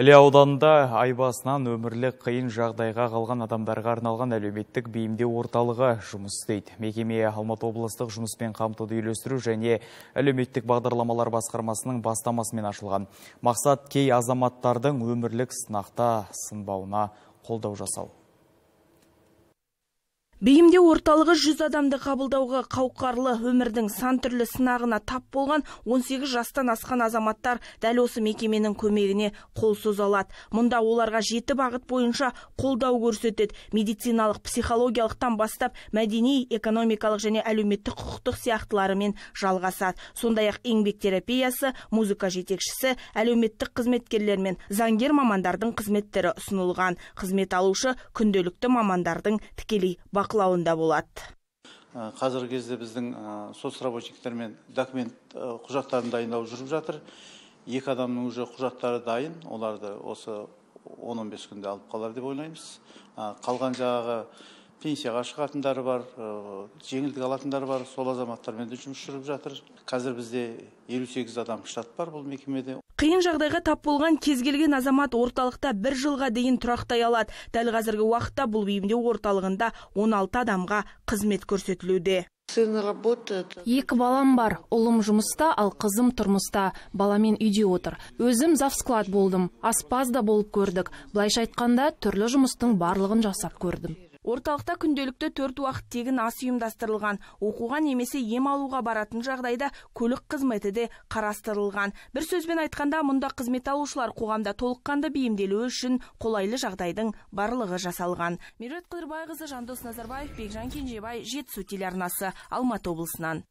іле ауданында айбасынан басынан өмірлік қиын жағдайға қалған адамдарға арналған әлеуметтік бейімдеу орталығы жұмыс істейді мекеме алматы облыстық жұмыспен қамтуды үйлестіру және әлеуметтік бағдарламалар басқармасының бастамасымен ашылған мақсат кей азаматтардың өмірлік сынақта сынбауына қолдау жасау Бейімде орталығы жүз адамды қабылдауға қауқарлы өмірдің сан түрлі сынағына тап болған 18 жастан асқан азаматтар дәл осы мекеменің көмегіне қол соза алады мұнда оларға жеті бағыт бойынша қолдау көрсетеді медициналық психологиялықтан бастап мәдени экономикалық және әлеуметтік құқықтық сияқтыларымен жалғасады сондай ақ еңбек терапиясы музыка жетекшісі әлеуметтік қызметкерлер мен заңгер мамандардың қызметтері ұсынылған қызмет алушы күнделікті мамандардың тікелей бақ бақылауында болады ә, қазіргі кезде біздің ә, соцработниктермен документ ә, құжаттарын дайындау жүріп жатыр екі адамның уже құжаттары дайын оларды осы он он бес күнде алып қалар деп ойлаймыз қалған жағы пенсияға шығатындары бар э, жеңілдік алатындар бар сол азаматтармен де жұмыс жүріп жатыр қазір бізде елу сегіз адам штат бар бұл мекемеде қиын жағдайға тап болған кез келген азамат орталықта бір жылға дейін тұрақтай алады дәл қазіргі уақытта бұл бейімдеу орталығында 16 адамға қызмет көрсетілуде сын работает екі балам бар ұлым жұмыста ал қызым тұрмыста баламен үйде отыр өзім завсклад болдым аспаз да болып көрдік былайша айтқанда түрлі жұмыстың барлығын жасап көрдім орталықта күнделікті төрт уақыт тегін ас ұйымдастырылған оқуға немесе ем алуға баратын жағдайда көлік қызметі де қарастырылған бір сөзбен айтқанда мұнда қызмет алушылар қоғамда толыққанды бейімделуі үшін қолайлы жағдайдың барлығы жасалған меруерт қыдырбайқызы жандос назарбаев бекжан кенжебай жетісу телеарнасы алматы облысынан